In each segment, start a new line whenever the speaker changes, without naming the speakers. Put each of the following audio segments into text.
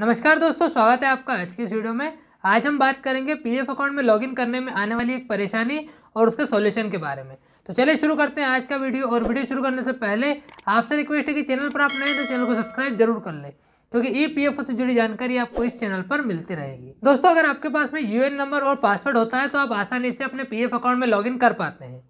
नमस्कार दोस्तों स्वागत है आपका आज की इस वीडियो में आज हम बात करेंगे पीएफ अकाउंट में लॉगिन करने में आने वाली एक परेशानी और उसके सॉल्यूशन के बारे में तो चलिए शुरू करते हैं आज का वीडियो और वीडियो शुरू करने से पहले आपसे रिक्वेस्ट है कि चैनल पर आप नए तो चैनल को सब्सक्राइब जरूर कर लें क्योंकि ई पी एफ से जुड़ी जानकारी आपको इस चैनल पर मिलती रहेगी दोस्तों अगर आपके पास में यू नंबर और पासवर्ड होता है तो आप आसानी से अपने पी अकाउंट में लॉगिन कर पाते हैं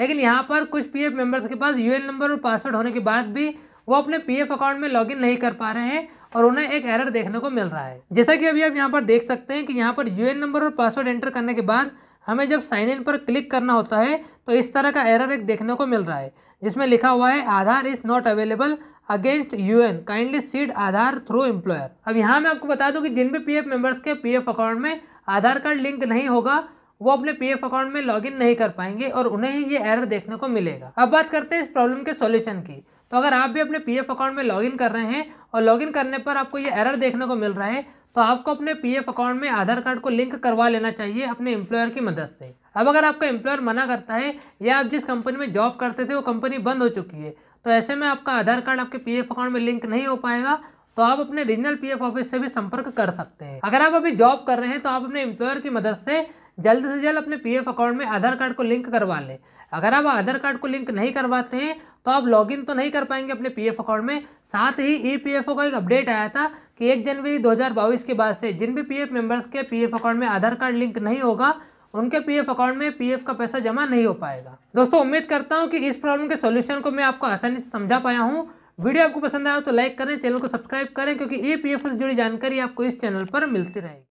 लेकिन यहाँ पर कुछ पी एफ के पास यू नंबर और पासवर्ड होने के बाद भी वो अपने पी अकाउंट में लॉगिन नहीं कर पा रहे हैं और उन्हें एक एरर देखने को मिल रहा है जैसा कि अभी आप यहाँ पर देख सकते हैं कि यहाँ पर यू नंबर और पासवर्ड एंटर करने के बाद हमें जब साइन इन पर क्लिक करना होता है तो इस तरह का एरर एक देखने को मिल रहा है जिसमें लिखा हुआ है Aadhaar is not available against U N kindly seed Aadhaar through employer अब यहाँ मैं आपको बता दूँ कि जिन भी पी एफ मेम्बर्स के पी एफ अकाउंट में आधार कार्ड लिंक नहीं होगा वो अपने पी एफ अकाउंट में लॉग इन नहीं कर पाएंगे और उन्हें ही ये एरर देखने को मिलेगा अब बात करते हैं इस प्रॉब्लम के सोल्यूशन की तो अगर आप भी अपने पीएफ अकाउंट में लॉगिन कर रहे हैं और लॉगिन करने पर आपको ये एरर देखने को मिल रहा है तो आपको अपने पीएफ अकाउंट में आधार कार्ड को लिंक करवा लेना चाहिए अपने एम्प्लॉयर की मदद से अब अगर आपका एम्प्लॉयर मना करता है या आप जिस कंपनी में जॉब करते थे वो कंपनी बंद हो चुकी है तो ऐसे में आपका आधार कार्ड आपके पी अकाउंट में लिंक नहीं हो पाएगा तो आप अपने रीजनल पी ऑफिस से भी संपर्क कर सकते हैं अगर आप अभी जॉब कर रहे हैं तो आप अपने एम्प्लॉयर की मदद से जल्द से जल्द अपने पीएफ अकाउंट में आधार कार्ड को लिंक करवा लें अगर आप आधार कार्ड को लिंक नहीं करवाते हैं तो आप लॉगिन तो नहीं कर पाएंगे अपने पीएफ अकाउंट में साथ ही ई का एक अपडेट आया था कि एक जनवरी 2022 के बाद से जिन भी पीएफ मेंबर्स के पीएफ अकाउंट में आधार कार्ड लिंक नहीं होगा उनके पीएफ अकाउंट में पीएफ का पैसा जमा नहीं हो पाएगा दोस्तों उम्मीद करता हूँ कि इस प्रॉब्लम के सोल्यूशन को मैं आपको आसानी से समझा पाया हूँ वीडियो आपको पसंद आया तो लाइक करें चैनल को सब्सक्राइब करें क्योंकि ई पी से जुड़ी जानकारी आपको इस चैनल पर मिलती रहेगी